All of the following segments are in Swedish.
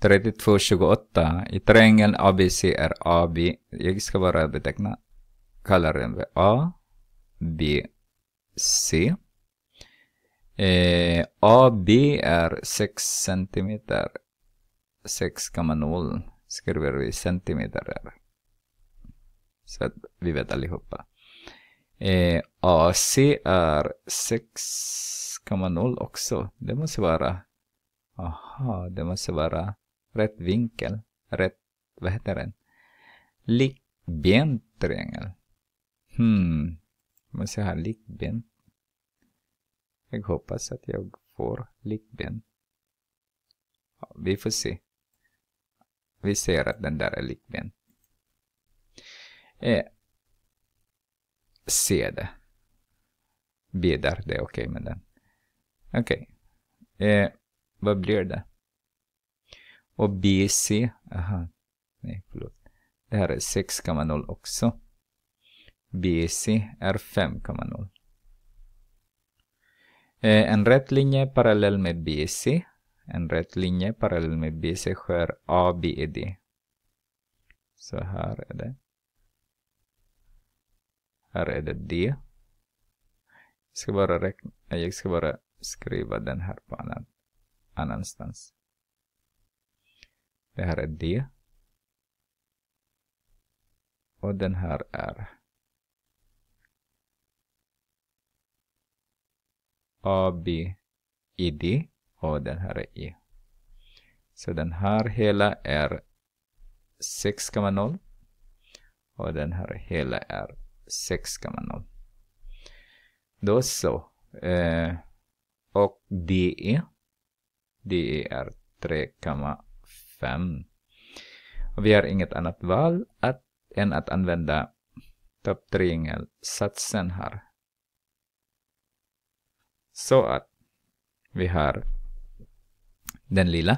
3228 i terrängen ABC är AB. Jag ska bara beteckna, kallar den för A, B, C. Eh, AB är 6 cm. 6,0 skriver vi centimeter där. Så att vi vet allihopa. Eh, AC är 6,0 också. Det måste vara... Aha, det måste vara rätt vinkel, rätt, vad heter den? Likbentriangel. Hmm, måste jag ha likben? Jag hoppas att jag får likben. Ja, vi får se. Vi ser att den där är likben. Eh, se det. Bedar, det är okej okay med den. Okej. Okay. Eh, vad blir det? Och BC, aha, nej förlåt. Det här är 6,0 också. BC är 5,0. Eh, en rät linje parallell med BC. En rät linje parallell med BC skär ABED. Så här är det. Här är det D. Jag ska bara, räkna, jag ska bara skriva den här på annan, annanstans. Det här är D. Och den här är A, B, I, D och den här är E. Så den här hela är 6,0 och den här hela är 6,0. Då så. Eh, och DE. DE är 3,0. 5. Och vi har inget annat val att, än att använda topp 3-satsen här. Så att vi har den lilla.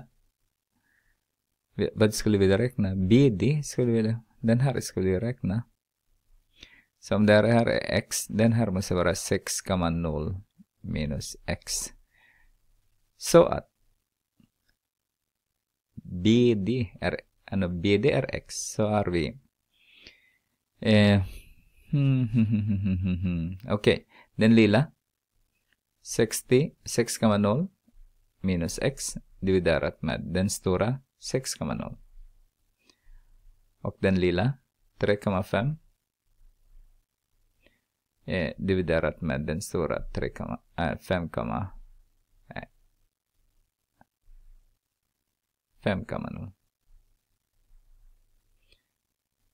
Vad skulle vi räkna? BD skulle vi Den här skulle vi räkna. Så om det här är x, den här måste vara 6,0 minus x. Så att BDR, ano, eh, BDRX. så är vi... Eh, hmm, hmm, hmm, Okej, okay. den lilla. 60, 6,0 minus x dividerat med den stora 6,0. Och den lilla 3,5 eh, dividerat med den stora 5,0. 5 kan man nog.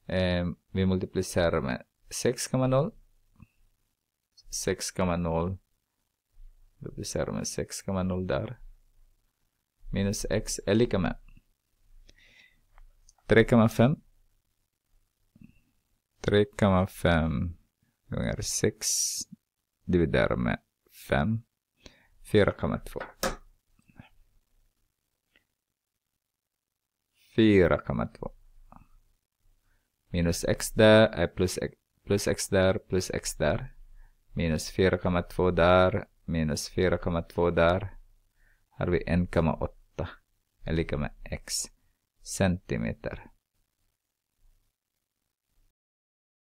Eh, vi multiplicerar med 6,0. 6,0. Multiplicerar med 6,0 där. Minus x är lika med 3,5. 3,5 gånger 6 dividerar med 5. 4,2. 4,2 Minus x där är plus, plus x där plus x där. Minus 4,2 där. Minus 4,2 där. Här har vi 1,8 är lika med x centimeter.